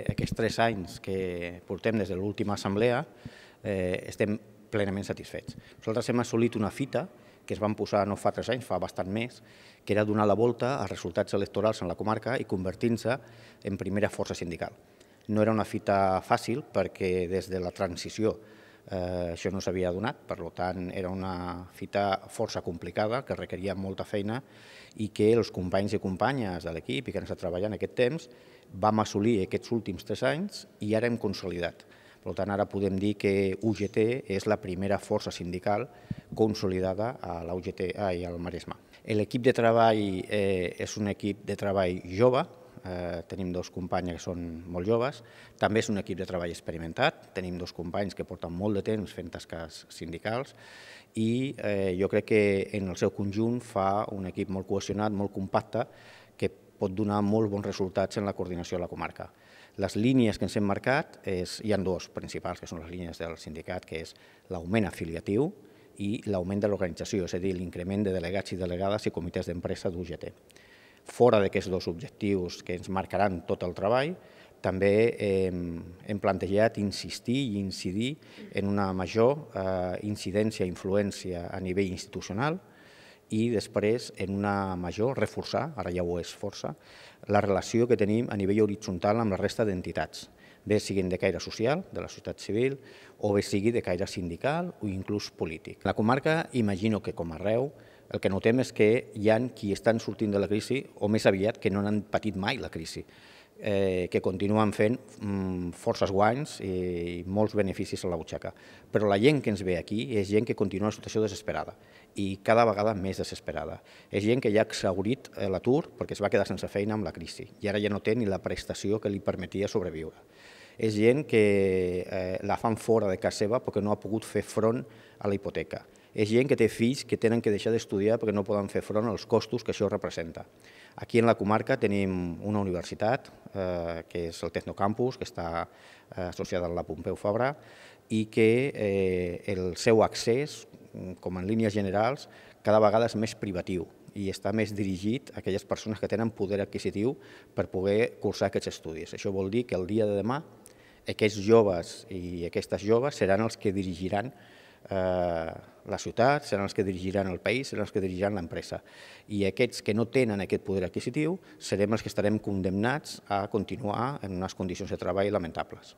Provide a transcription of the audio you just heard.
Eh, aquests tres anys que portem des de l'última assemblea eh, estem plenament satisfets. Nosaltres hem assolit una fita que es van posar no fa tres anys, fa bastant més, que era donar la volta als resultats electorals en la comarca i convertint-se en primera força sindical. No era una fita fàcil perquè des de la transició Eh, això no s'havia donat, per tant era una fita força complicada que requeria molta feina i que els companys i companyes de l'equip i que han estat treballant aquest temps vam assolir aquests últims tres anys i ara hem consolidat. Per tant, ara podem dir que UGT és la primera força sindical consolidada a l'UGT i al Maresme. L'equip de treball eh, és un equip de treball jove, eh, tenim dos companys que són molt joves, també és un equip de treball experimentat, tenim dos companys que porten molt de temps fent tasques sindicals i eh, jo crec que en el seu conjunt fa un equip molt cohesionat, molt compacte, que pot donar molt bons resultats en la coordinació de la comarca. Les línies que ens hem marcat és, hi han dos principals, que són les línies del sindicat, que és l'augment afiliatiu, i l'augment de l'organització, és a dir, l'increment de delegats i delegades i comitès d'empresa d'UGT fora d'aquests dos objectius que ens marcaran tot el treball, també hem, plantejat insistir i incidir en una major eh, incidència i influència a nivell institucional i després en una major reforçar, ara ja ho és força, la relació que tenim a nivell horitzontal amb la resta d'entitats bé siguin de caire social, de la societat civil, o bé sigui de caire sindical o inclús polític. La comarca, imagino que com arreu, el que notem és que hi han qui estan sortint de la crisi, o més aviat que no han patit mai la crisi, eh, que continuen fent mm, forces guanys i molts beneficis a la butxaca. Però la gent que ens ve aquí és gent que continua en situació desesperada i cada vegada més desesperada. És gent que ja ha exaurit eh, l'atur perquè es va quedar sense feina amb la crisi i ara ja no té ni la prestació que li permetia sobreviure és gent que eh, la fan fora de casa seva perquè no ha pogut fer front a la hipoteca és gent que té fills que tenen que deixar d'estudiar perquè no poden fer front als costos que això representa. Aquí en la comarca tenim una universitat, eh, que és el Tecnocampus, que està eh, associada a la Pompeu Fabra, i que eh, el seu accés, mm, com en línies generals, cada vegada és més privatiu i està més dirigit a aquelles persones que tenen poder adquisitiu per poder cursar aquests estudis. Això vol dir que el dia de demà aquests joves i aquestes joves seran els que dirigiran eh, la ciutat, seran els que dirigiran el país, seran els que dirigiran l'empresa. I aquests que no tenen aquest poder adquisitiu serem els que estarem condemnats a continuar en unes condicions de treball lamentables.